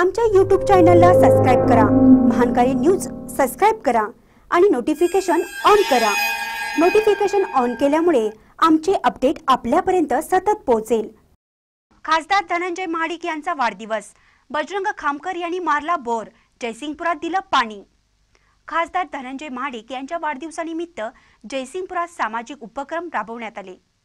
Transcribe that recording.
आमच्या यूट्यूब चॅनलला सबस्क्राईब करा महानकारी न्यूज सबस्क्राईब करा आणि नोटिफिकेशन ऑन करा नोटिफिकेशन ऑन केल्यामुळे आमचे अपडेट आपल्यापर्यंत सतत पोहोचेल खासदार धनंजय महाडिक यांचा वाढदिवस बजरंग खामकर यांनी मारला बोर जयसिंगपुरात दिलं पाणी खासदार धनंजय महाडिक यांच्या वाढदिवसानिमित्त जयसिंगपुरात सामाजिक उपक्रम राबवण्यात आले